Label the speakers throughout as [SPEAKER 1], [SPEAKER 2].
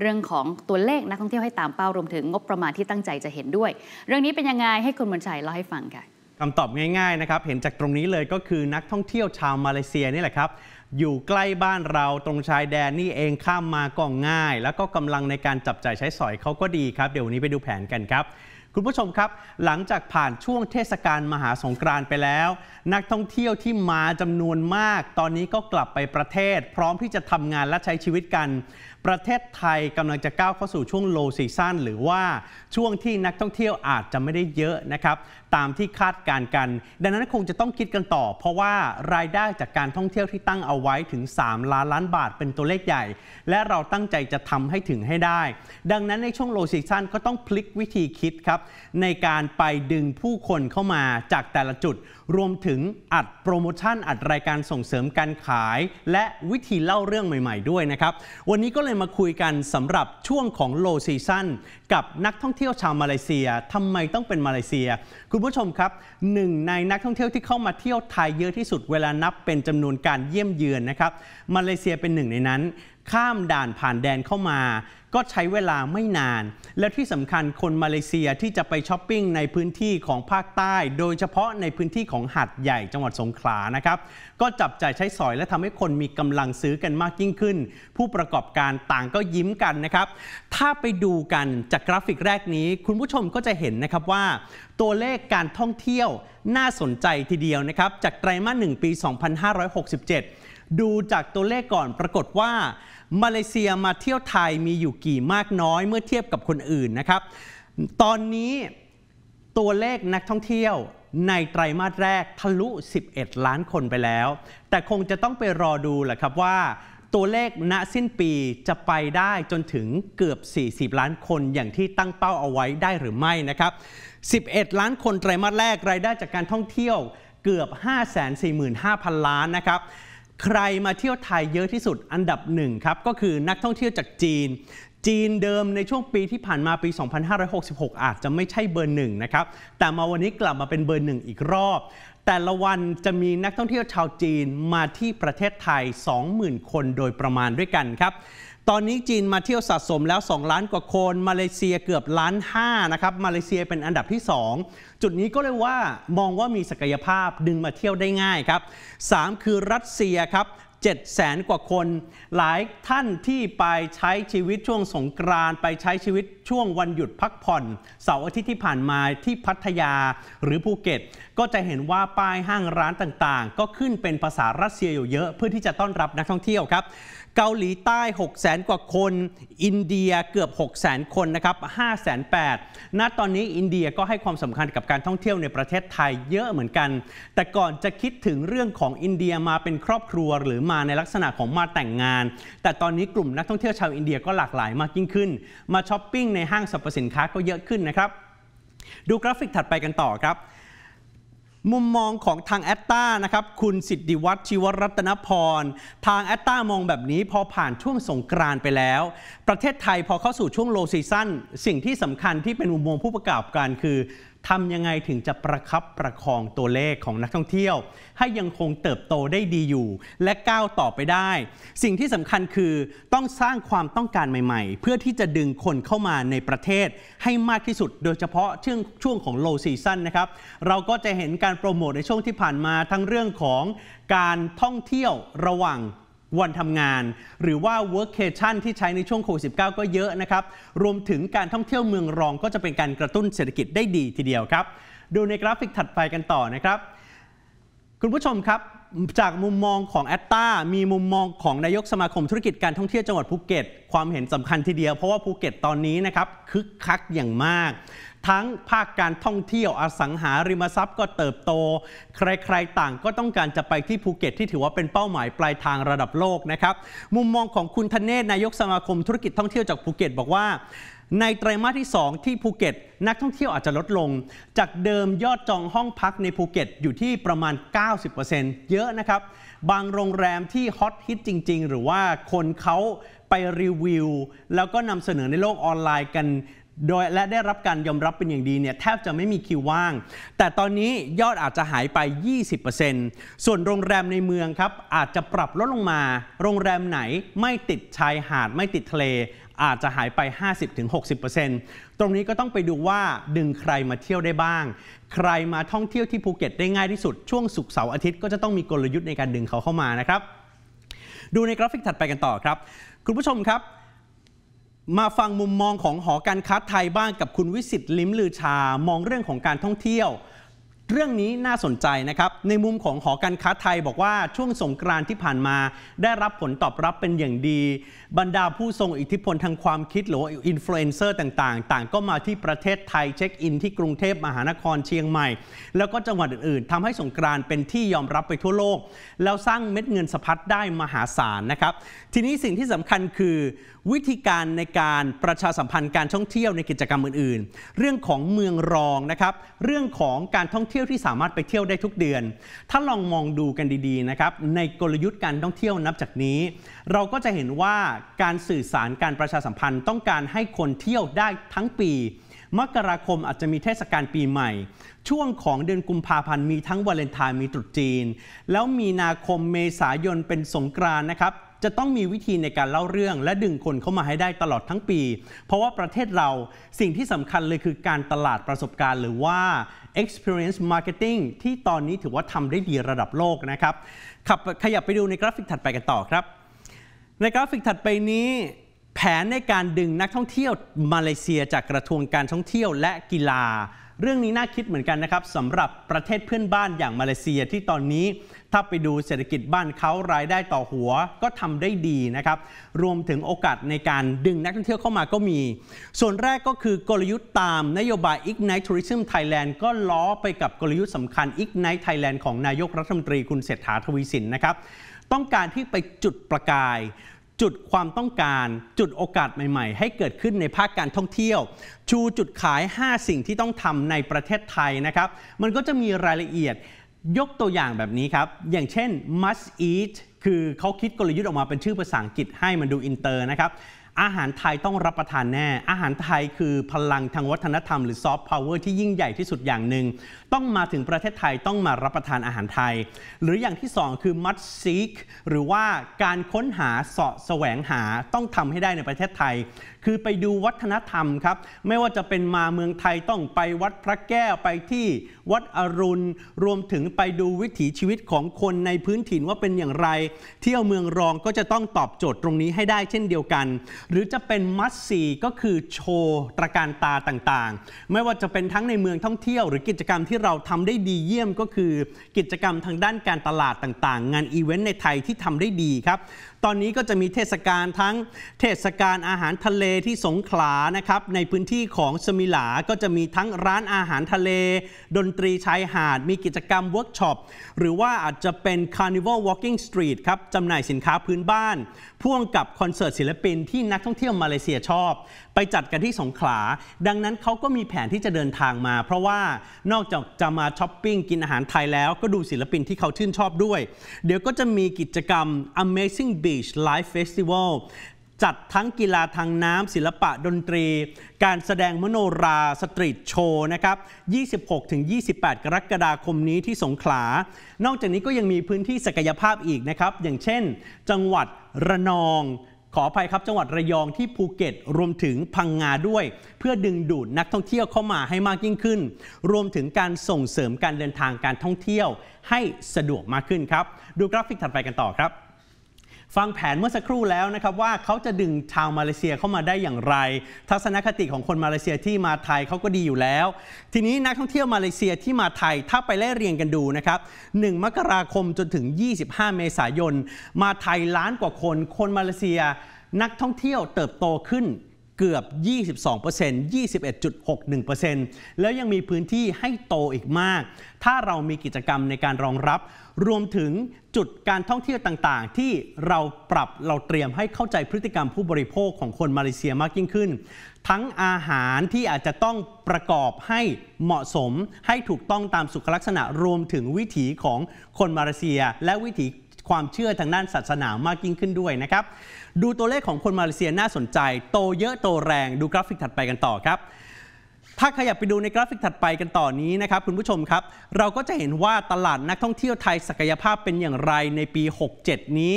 [SPEAKER 1] เรื่องของตัวเลขนักท่องเที่ยวให้ตามเป้ารวมถึงงบประมาณที่ตั้งใจจะเห็นด้วย เรื่องนี้เป็นยังไงให้คุณมนชัยเล่าให้ฟังค่ะคำตอบง่ายๆนะครับเห็นจากตรงนี้เลยก็คือนักท่องเที่ยวชาวมาเลเซียนี่แหละครับ อยู่ใกล้บ้านเราตรงชายแดนนี่เองข้ามมาก็ง่าย แล้วก็กำลังในการจับจ่ายใช้สอยเขาก็ดีครับเดี๋ยววันนี้ไปดูแผนกันครับ คุณผู้ชมครับหลังจากผ่านช่วงเทศกาลมหาสงกรานต์ไปแล้วนักท่องเที่ยวที่มาจำนวนมาก ตอนนี้ก็กลับไปประเทศ พร้อมที่จะทำงานและใช้ชีวิตกัน ประเทศไทยกำลังจะก้าวเข้าสู่ช่วงโลซีซันหรือว่าช่วงที่นักท่องเที่ยวอาจจะไม่ได้เยอะนะครับตามที่คาดการกัน ดังนั้นคงจะต้องคิดกันต่อ เพราะว่ารายได้จากการท่องเที่ยวที่ตั้งเอาไว้ถึง 3 ล้านล้านบาทเป็นตัวเลขใหญ่ และเราตั้งใจจะทำให้ถึงให้ได้ ดังนั้นในช่วงโลซีซันก็ต้องพลิกวิธีคิดครับในการไปดึงผู้คนเข้ามาจากแต่ละจุดรวมถึงอัดโปรโมชั่นอัดรายการส่งเสริมการขาย และวิธีเล่าเรื่องใหม่ๆด้วยนะครับวันนี้ก็เลยมาคุยกันสำหรับช่วงของโลซีซั่นกับนักท่องเที่ยวชาวมาเลเซียทำไมต้องเป็นมาเลเซีย คุณผู้ชมครับหนึ่งในนักท่องเที่ยวที่เข้ามาเที่ยวไทยเยอะที่สุดเวลานับเป็นจำนวนการเยี่ยมเยือนนะครับมาเลเซียเป็นหนึ่งในนั้นข้ามด่านผ่านแดนเข้ามา ก็ใช้เวลาไม่นาน และที่สำคัญคนมาเลเซียที่จะไปช้อปปิ้งในพื้นที่ของภาคใต้ โดยเฉพาะในพื้นที่ของหัดใหญ่จังหวัดสงขลา นะครับ ก็จับจ่ายใช้สอยและทำให้คนมีกำลังซื้อกันมากยิ่งขึ้น ผู้ประกอบการต่างก็ยิ้มกันนะครับ ถ้าไปดูกันจากกราฟิกแรกนี้ คุณผู้ชมก็จะเห็นนะครับว่า ตัวเลขการท่องเที่ยวน่าสนใจทีเดียวนะครับ จากไตรมาสหนึ่งปี2567 ดูจากตัวเลขก่อนปรากฏว่ามาเลเซียมาเที่ยวไทยมีอยู่กี่มากน้อยเมื่อเทียบกับคนอื่นนะครับ ตอนนี้ตัวเลขนักท่องเที่ยวในไตรมาสแรกทะลุ 11 ล้านคนไปแล้ว แต่คงจะต้องไปรอดูแหละครับว่าตัวเลขณสิ้นปีจะไปได้จนถึงเกือบ 40 ล้านคนอย่างที่ตั้งเป้าเอาไว้ได้หรือไม่นะครับ 11 ล้านคนไตรมาสแรกรายได้จากการท่องเที่ยวเกือบ 545,000 ล้านนะครับใครมาเที่ยวไทยเยอะที่สุดอันดับหนึ่งครับก็คือนักท่องเที่ยวจากจีน จีนเดิมในช่วงปีที่ผ่านมาปี 2566 อาจจะไม่ใช่เบอร์หนึ่งนะครับแต่มาวันนี้กลับมาเป็นเบอร์หนึ่งอีกรอบ แต่ละวันจะมีนักท่องเที่ยวชาวจีนมาที่ประเทศไทย 20,000 คนโดยประมาณด้วยกันครับตอนนี้จีนมาเที่ยวสะสมแล้ว 2 ล้านกว่าคน มาเลเซียเกือบล้านห้านะครับ มาเลเซียเป็นอันดับที่ 2 จุดนี้ก็เลยว่ามองว่ามีศักยภาพดึงมาเที่ยวได้ง่ายครับ 3 คือรัสเซียครับ7แสนกว่าคน หลายท่านที่ไปใช้ชีวิตช่วงสงกรานไปใช้ชีวิตช่วงวันหยุดพักผ่อนเสาร์อาทิตย์ที่ผ่านมาที่พัทยาหรือภูเก็ต ก็จะเห็นว่าป้ายห้างร้านต่างๆ ก็ขึ้นเป็นภาษารัสเซียอยู่เยอะเพื่อที่จะต้อนรับนักท่องเที่ยวครับ เกาหลีใต้6 0แสนกว่าคน อินเดียเกือบ6 0แสนคนนะครับ5แสนดณตอนนี้อินเดียก็ให้ความสำคัญกับการท่องเที่ยวในประเทศไทยเยอะเหมือนกัน แต่ก่อนจะคิดถึงเรื่องของอินเดียมาเป็นครอบครัวหรือมาในลักษณะของมาแต่งงาน แต่ตอนนี้กลุ่มนักท่องเที่ยวชาวอินเดียก็หลากหลายมากยิ่งขึ้น มาช้อปปิ้งในห้างสรรพสินค้าก็เยอะขึ้นนะครับ ดูกราฟิกถัดไปกันต่อครับ มุมมองของทางแอตตานะครับ คุณสิทธิวัฒน์ชีวรัตนพร ทางแอตตามองแบบนี้พอผ่านช่วงสงกรานไปแล้ว ประเทศไทยพอเข้าสู่ช่วงโลซีซั่นสิ่งที่สำคัญที่เป็นมุมมองผู้ประกอบการคือทำยังไงถึงจะประคับประคองตัวเลขของนักท่องเที่ยว ให้ยังคงเติบโตได้ดีอยู่ และก้าวต่อไปได้ สิ่งที่สำคัญคือต้องสร้างความต้องการใหม่ๆ เพื่อที่จะดึงคนเข้ามาในประเทศให้มากที่สุดโดยเฉพาะช่วงช่วงของ low season นะครับเราก็จะเห็นการโปรโมทในช่วงที่ผ่านมาทั้งเรื่องของการท่องเที่ยวระหว่างวันทำงานหรือว่า workcation ที่ใช้ในช่วงโควิด -19 ก็เยอะนะครับ รวมถึงการท่องเที่ยวเมืองรองก็จะเป็นการกระตุ้นเศรษฐกิจได้ดีทีเดียวครับ ดูในกราฟิกถัดไปกันต่อนะครับคุณผู้ชมครับจากมุมมองของแอตตามีมุมมองของนายกสมาคมธุรกิจการท่องเที่ยวจังหวัดภูเก็ตความเห็นสำคัญทีเดียว เพราะว่าภูเก็ตตอนนี้นะครับคึกคักอย่างมาก ทั้งภาคการท่องเที่ยวอสังหาริมทรัพย์ก็เติบโต ใครๆต่างก็ต้องการจะไปที่ภูเก็ตที่ถือว่าเป็นเป้าหมายปลายทางระดับโลกนะครับ มุมมองของคุณธเนศนายกสมาคมธุรกิจท่องเที่ยวจากภูเก็ตบอกว่าในไตรมาสที่ 2 ที่ภูเก็ตนักท่องเที่ยวอาจจะลดลง จากเดิมยอดจองห้องพักในภูเก็ตอยู่ที่ประมาณ 90%เยอะนะครับ บางโรงแรมที่ฮอตฮิตจริงๆ หรือว่าคนเขาไปรีวิวแล้วก็นำเสนอในโลกออนไลน์กัน โดยและได้รับการยอมรับเป็นอย่างดีเนี่ยแทบจะไม่มีคิวว่าง แต่ตอนนี้ยอดอาจจะหายไป 20%ส่วนโรงแรมในเมืองครับอาจจะปรับลดลงมา โรงแรมไหนไม่ติดชายหาดไม่ติดทะเลอาจจะหายไป 50-60%ตรงนี้ก็ต้องไปดูว่าดึงใครมาเที่ยวได้บ้าง ใครมาท่องเที่ยวที่ภูเก็ตได้ง่ายที่สุด ช่วงสุกเสาร์อาทิตย์ก็จะต้องมีกลยุทธ์ในการดึงเขาเข้ามานะครับ ดูในกราฟิกถัดไปกันต่อครับ คุณผู้ชมครับ มาฟังมุมมองของหอการค้าไทยบ้างกับคุณวิสิตลิ้มลือชา มองเรื่องของการท่องเที่ยวเรื่องนี้น่าสนใจนะครับ ในมุมของหอการค้าไทยบอกว่า ช่วงสงกรานที่ผ่านมาได้รับผลตอบรับเป็นอย่างดี บรรดาผู้ทรงอิทธิพลทางความคิดหรืออินฟลูเอนเซอร์ต่างๆ ต่างก็มาที่ประเทศไทยเช็คอิน ที่กรุงเทพมหานครเชียงใหม่ แล้วก็จังหวัดอื่นๆ ทำให้สงกรานเป็นที่ยอมรับไปทั่วโลกแล้วสร้างเม็ดเงินสะพัดได้มหาศาลนะครับทีนี้สิ่งที่สำคัญคือ วิธีการในการประชาสัมพันธ์การท่องเที่ยวในกิจกรรมอื่นๆ เรื่องของเมืองรองนะครับเรื่องของการท่องเที่ยวที่ยวที่สามารถไปเที่ยวได้ทุกเดือน ถ้าลองมองดูกันดีๆนะครับ ในกลยุทธ์การท่องเที่ยวนับจากนี้ เราก็จะเห็นว่าการสื่อสารการประชาสัมพันธ์ต้องการให้คนเที่ยวได้ทั้งปี มกราคมอาจจะมีเทศกาลปีใหม่ ช่วงของเดือนกุมภาพันธ์มีทั้งวาเลนไทน์มีตรุษจีน แล้วมีนาคมเมษายนเป็นสงกรานนะครับจะต้องมีวิธีในการเล่าเรื่อง และดึงคนเข้ามาให้ได้ตลอดทั้งปี เพราะว่าประเทศเราสิ่งที่สำคัญเลยคือการตลาดประสบการณ์ หรือว่า experience marketing ที่ตอนนี้ถือว่าทำได้ดีระดับโลกนะครับขับ ขยับไปดูในกราฟิกถัดไปกันต่อครับ ในกราฟิกถัดไปนี้แผนในการดึงนักท่องเที่ยวมาเลเซียจากกระทรวงการท่องเที่ยวและกีฬาเรื่องนี้น่าคิดเหมือนกันนะครับสำหรับประเทศเพื่อนบ้านอย่างมาเลเซียที่ตอนนี้ ถ้าไปดูเศรษฐกิจบ้านเขารายได้ต่อหัวก็ทำได้ดีนะครับรวมถึงโอกาสในการดึงนักท่องเที่ยวเข้ามาก็มี ส่วนแรกก็คือกลยุทธ์ตามนโยบาย Ignite Tourism Thailand ก็ล้อไปกับกลยุทธ์สำคัญ Ignite Thailand ของนายกรัฐมนตรีคุณเศรษฐาทวีสินนะครับต้องการที่ไปจุดประกายจุดความต้องการจุดโอกาสใหม่ ๆ ให้เกิดขึ้นในภาคการท่องเที่ยว ชูจุดขาย 5 สิ่งที่ต้องทำในประเทศไทยนะครับ มันก็จะมีรายละเอียดยกตัวอย่างแบบนี้ครับ อย่างเช่น must eat คือเขาคิดกลยุทธ์ออกมาเป็นชื่อภาษาอังกฤษให้มันดูอินเตอร์นะครับอาหารไทยต้องรับประทานแน่ อาหารไทยคือพลังทางวัฒนธรรม หรือซอฟต์พาวเวอร์ที่ยิ่งใหญ่ที่สุดอย่างหนึ่งต้องมาถึงประเทศไทยต้องมารับประทานอาหารไทย หรืออย่างที่ 2 คือมัตซีกหรือว่าการค้นหาเสาะแสวงหาต้องทำให้ได้ในประเทศไทยคือไปดูวัฒนธรรมครับ ไม่ว่าจะเป็นมาเมืองไทยต้องไปวัดพระแก้วไปที่วัดอรุณรวมถึงไปดูวิถีชีวิตของคนในพื้นถิ่นว่าเป็นอย่างไร เที่ยวเมืองรองก็จะต้องตอบโจทย์ตรงนี้ให้ได้เช่นเดียวกัน หรือจะเป็นมัสซีก็คือโชว์ตระการตาต่างๆ ไม่ว่าจะเป็นทั้งในเมืองท่องเที่ยว หรือกิจกรรมที่เราทำได้ดีเยี่ยมก็คือ กิจกรรมทางด้านการตลาดต่างๆ งานอีเวนต์ในไทยที่ทำได้ดีครับตอนนี้ก็จะมีเทศกาลทั้งเทศกาลอาหารทะเลที่สงขลานะครับในพื้นที่ของสมิลา ก็จะมีทั้งร้านอาหารทะเล ดนตรีชายหาด มีกิจกรรมเวิร์กช็อป หรือว่าอาจจะเป็น Carnival Walking Street ครับจำหน่ายสินค้าพื้นบ้าน พ่วงกับคอนเสิร์ตศิลปินที่นักท่องเที่ยวมาเลเซียชอบไปจัดกันที่สงขลา ดังนั้นเขาก็มีแผนที่จะเดินทางมา เพราะว่านอกจากจะมาช้อปปิ้งกินอาหารไทยแล้ว ก็ดูศิลปินที่เขาชื่นชอบด้วย เดี๋ยวก็จะมีกิจกรรม Amazing Beach Live Festival จัดทั้งกีฬาทางน้ำศิลปะดนตรี การแสดงมโนราสตรีทโชว์นะครับ 26-28 กรกฎาคมนี้ที่สงขลา นอกจากนี้ก็ยังมีพื้นที่ศักยภาพอีกนะครับ อย่างเช่น จังหวัดระนองขออภัยครับจังหวัดระยองที่ภูเก็ตรวมถึงพังงาด้วย เพื่อดึงดูดนักท่องเที่ยวเข้ามาให้มากยิ่งขึ้น รวมถึงการส่งเสริมการเดินทางการท่องเที่ยว ให้สะดวกมากขึ้นครับ ดูกราฟิกถัดไปกันต่อครับฟังแผนเมื่อสักครู่แล้วนะครับว่าเขาจะดึงชาวมาเลเซียเข้ามาได้อย่างไร ทัศนคติของคนมาเลเซียที่มาไทยเขาก็ดีอยู่แล้ว ทีนี้นักท่องเที่ยวมาเลเซียที่มาไทยถ้าไปไล่เรียงกันดูนะครับ1มกราคมจนถึง 25 เมษายนมาไทยล้านกว่าคน คนมาเลเซีย นักท่องเที่ยวเติบโตขึ้นเกือบ 22% 21.61%แล้วยังมีพื้นที่ให้โตอีกมาก ถ้าเรามีกิจกรรมในการรองรับ รวมถึงจุดการท่องเที่ยวต่างๆ ที่เราปรับเราเตรียมให้เข้าใจพฤติกรรมผู้บริโภคของคนมาเลเซียมากยิ่งขึ้น ทั้งอาหารที่อาจจะต้องประกอบให้เหมาะสม ให้ถูกต้องตามสุขลักษณะ รวมถึงวิถีของคนมาเลเซีย และวิถีความเชื่อทางด้านศาสนามากยิ่งขึ้นด้วยนะครับ ดูตัวเลขของคนมาเลเซียน่าสนใจ โตเยอะโตแรง ดูกราฟิกถัดไปกันต่อครับ ถ้าขยับไปดูในกราฟิกถัดไปกันต่อนนี้นะครับคุณผู้ชมครับ เราก็จะเห็นว่าตลาดนักท่องเที่ยวไทยศักยภาพเป็นอย่างไรในปี 67 นี้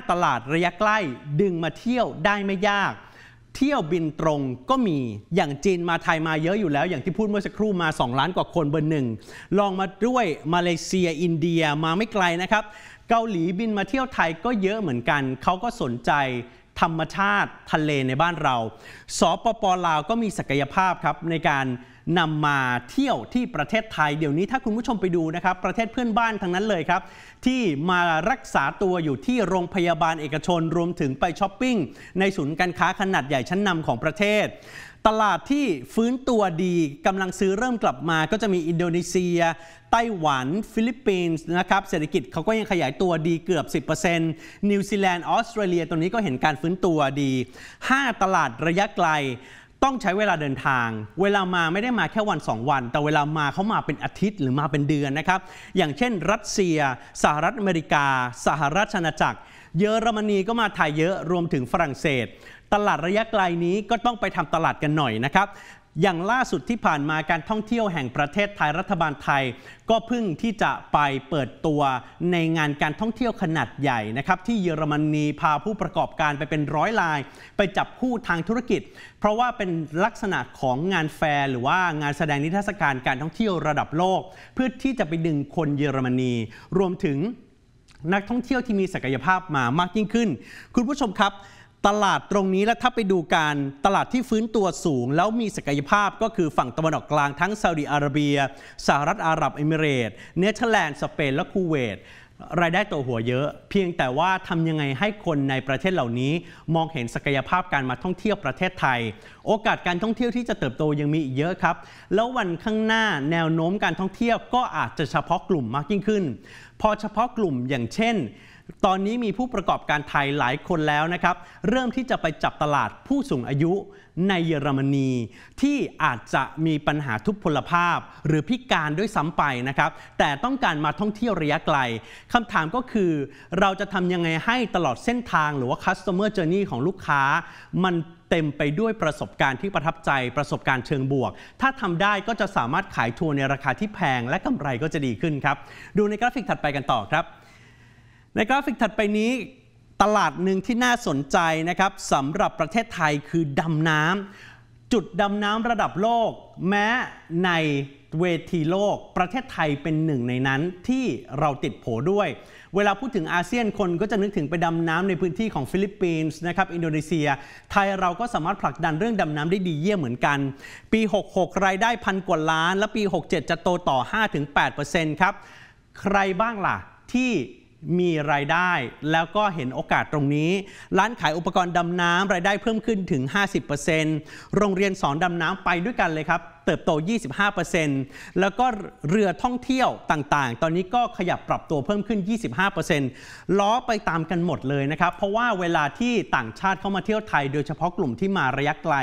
[SPEAKER 1] 5 ตลาดระยะใกล้ดึงมาเที่ยวได้ไม่ยาก เที่ยวบินตรงก็มี อย่างจีนมาไทยมาเยอะอยู่แล้ว อย่างที่พูดเมื่อสักครู่มา 2 ล้านกว่าคนเบอร์หนึ่ง ลองมาด้วยมาเลเซียอินเดียมาไม่ไกลนะครับเกาหลีบินมาเที่ยวไทยก็เยอะเหมือนกัน เขาก็สนใจธรรมชาติทะเลในบ้านเรา สปปลาวก็มีศักยภาพครับในการนำมาเที่ยวที่ประเทศไทยเดี๋ยวนี้ถ้าคุณผู้ชมไปดูนะครับประเทศเพื่อนบ้านทั้งนั้นเลยครับ ที่มารักษาตัวอยู่ที่โรงพยาบาลเอกชนรวมถึงไปช้อปปิ้งในศูนย์การค้าขนาดใหญ่ชั้นนำของประเทศ ตลาดที่ฟื้นตัวดีกำลังซื้อเริ่มกลับมาก็จะมีอินโดนีเซีย ไต้หวัน ฟิลิปปินส์นะครับเศรษฐกิจเขาก็ยังขยายตัวดีเกือบ 10%นิวซีแลนด์ออสเตรเลียตัวนี้ก็เห็นการฟื้นตัวดี 5 ตลาดระยะไกลต้องใช้เวลาเดินทาง เวลามาไม่ได้มาแค่วัน 2 วัน แต่เวลามาเขามาเป็นอาทิตย์หรือมาเป็นเดือนนะครับ อย่างเช่น รัสเซีย สหรัฐอเมริกา สหรัฐอาณาจักร เยอรมนีก็มาไทยเยอะ รวมถึงฝรั่งเศส ตลาดระยะไกลนี้ก็ต้องไปทำตลาดกันหน่อยนะครับอย่างล่าสุดที่ผ่านมาการท่องเที่ยวแห่งประเทศไทยรัฐบาลไทย ก็เพิ่งที่จะไปเปิดตัวในงานการท่องเที่ยวขนาดใหญ่นะครับที่เยอรมนีพาผู้ประกอบการไปเป็นร้อยลาย ไปจับคู่ทางธุรกิจ เพราะว่าเป็นลักษณะของงานแฟร์ หรือว่างานแสดงนิทรรศการการท่องเที่ยวระดับโลก เพื่อที่จะไปดึงคนเยอรมนีรวมถึงนักท่องเที่ยวที่มีศักยภาพมามากยิ่งขึ้น คุณผู้ชมครับตลาดตรงนี้และถ้าไปดูการตลาดที่ฟื้นตัวสูง แล้วมีศักยภาพก็คือฝั่งตะวันออกกลางทั้งซาอุดิอาระเบียสหรัฐอาหรับเอมิเรตเนเธอร์แลนด์ สเปนและคูเวต รายได้ตัวหัวเยอะ เพียงแต่ว่าทำยังไงให้คนในประเทศเหล่านี้มองเห็นศักยภาพการมาท่องเที่ยวประเทศไทย โอกาสการท่องเที่ยวที่จะเติบโตยังมีอีกเยอะครับ แล้ววันข้างหน้าแนวโน้มการท่องเที่ยวก็อาจจะเฉพาะกลุ่มมากยิ่งขึ้นพอเฉพาะกลุ่มอย่างเช่นตอนนี้มีผู้ประกอบการไทยหลายคนแล้วนะครับ เริ่มที่จะไปจับตลาดผู้สูงอายุ ในเยอรมนี ที่อาจจะมีปัญหาทุพพลภาพ หรือพิการด้วยซ้ำไปนะครับ แต่ต้องการมาท่องเที่ยวระยะไกลคำถามก็คือ เราจะทำยังไงให้ตลอดเส้นทางหรือว่า customer journey ของลูกค้า มันเต็มไปด้วยประสบการณ์ที่ประทับใจ ประสบการณ์เชิงบวก ถ้าทำได้ก็จะสามารถขายทัวร์ในราคาที่แพงและกำไรก็จะดีขึ้นครับดูในกราฟิกถัดไปกันต่อครับในกราฟิกถัดไปนี้ตลาดหนึ่งที่น่าสนใจนะครับสำหรับประเทศไทยคือดำน้ำจุดดำน้ำระดับโลก แม้ในเวทีโลก ประเทศไทยเป็นหนึ่งในนั้นที่เราติดโผด้วย เวลาพูดถึงอาเซียนคนก็จะนึกถึงไปดำน้ำในพื้นที่ของฟิลิปปินส์นะครับอินโดนีเซีย ไทยเราก็สามารถผลักดันเรื่องดำน้ำได้ดีเยี่ยมเหมือนกัน ปี66รายได้พันกว่าล้าน และปี 67 จะโตต่อ5-8%ครับใครบ้างล่ะที่มีรายได้ แล้วก็เห็นโอกาสตรงนี้ ร้านขายอุปกรณ์ดำน้ำ รายได้เพิ่มขึ้นถึง 50%โรงเรียนสอนดำน้ำไปด้วยกันเลยครับเติบโต 25%แล้วก็เรือท่องเที่ยวต่างๆ ตอนนี้ก็ขยับปรับตัวเพิ่มขึ้น 25%ล้อไปตามกันหมดเลยนะครับ เพราะว่าเวลาที่ต่างชาติเข้ามาเที่ยวไทย โดยเฉพาะกลุ่มที่มาระยะไกล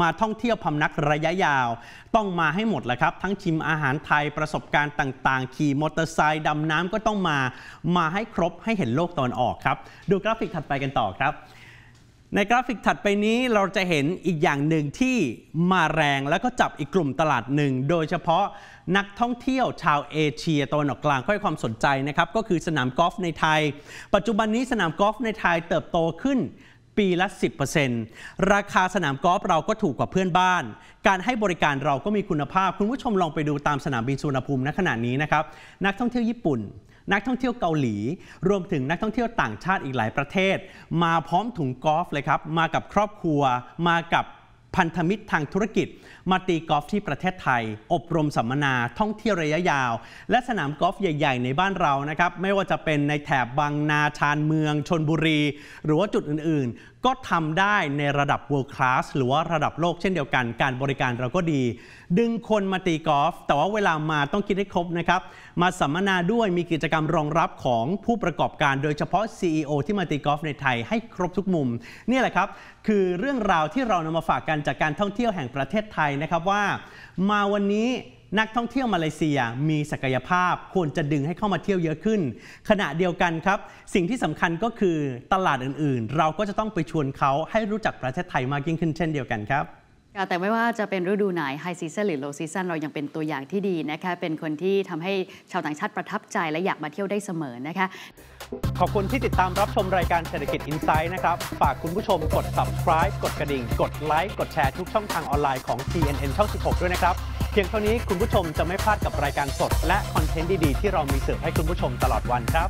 [SPEAKER 1] มาท่องเที่ยวพำนักระยะยาว ต้องมาให้หมดแหละครับ ทั้งชิมอาหารไทย ประสบการณ์ต่าง ๆ ขี่มอเตอร์ไซค์ดำน้ำก็ต้องมา มาให้ครบให้เห็นโลกตอนออกครับดูกราฟิกถัดไปกันต่อครับในกราฟิกถัดไปนี้เราจะเห็นอีกอย่างหนึ่งที่มาแรงแล้วก็จับอีกกลุ่มตลาดหนึ่ง โดยเฉพาะนักท่องเที่ยวชาวเอเชียตะวันออกกลางค่อยความสนใจนะครับก็คือสนามกอล์ฟในไทย ปัจจุบันนี้สนามกอล์ฟในไทยเติบโตขึ้นปีละ 10%ราคาสนามกอล์ฟเราก็ถูกกว่าเพื่อนบ้าน การให้บริการเราก็มีคุณภาพ คุณผู้ชมลองไปดูตามสนามบินสุวรรณภูมิณขณะนี้นะครับนักท่องเที่ยวญี่ปุ่นนักท่องเที่ยวเกาหลี รวมถึงนักท่องเที่ยวต่างชาติอีกหลายประเทศ มาพร้อมถุงกอล์ฟเลยครับ มากับครอบครัว มากับพันธมิตรทางธุรกิจมาตีกอล์ฟที่ประเทศไทย อบรมสัมมนาท่องเที่ยวระยะยาว และสนามกอล์ฟใหญ่ ๆ ในบ้านเรา นะครับ ไม่ว่าจะเป็นในแถบบางนาชานเมือง ชนบุรี หรือว่าจุดอื่นๆ ก็ทำได้ในระดับ world class หรือว่าระดับโลกเช่นเดียวกัน การบริการเราก็ดี ดึงคนมาตีกอล์ฟ แต่ว่าเวลามาต้องคิดให้ครบนะครับ มาสัมมนาด้วย มีกิจกรรมรองรับของผู้ประกอบการ โดยเฉพาะ CEO ที่มาตีกอล์ฟในไทยให้ครบทุกมุมนี่แหละครับ คือเรื่องราวที่เรานำมาฝากกันจากการท่องเที่ยวแห่งประเทศไทยนะครับว่ามาวันนี้นักท่องเที่ยวมาเลเซียมีศักยภาพ ควรจะดึงให้เข้ามาเที่ยวเยอะขึ้นขณะเดียวกันครับ สิ่งที่สำคัญก็คือตลาดอื่นๆ เราก็จะต้องไปชวนเขาให้รู้จักประเทศไทยมากยิ่งขึ้นเช่นเดียวกันครับแต่ไม่ว่าจะเป็นฤดูไหนไฮซีซันหรือโลซีซันเรายังเป็นตัวอย่างที่ดีนะคะเป็นคนที่ทำให้ชาวต่างชาติประทับใจ และอยากมาเที่ยวได้เสมอนะคะขอบคุณที่ติดตามรับชมรายการเศรษฐกิจอินไซด์นะครับ ฝากคุณผู้ชมกด subscribe กดกระดิ่ง กดไลค์ กดแชร์ทุกช่องทางออนไลน์ของ CNN ช่อง 16 ด้วยนะครับเพียงเท่านี้คุณผู้ชมจะไม่พลาดกับรายการสด และคอนเทนต์ดีๆที่เรามีเสิร์ฟให้คุณผู้ชมตลอดวันครับ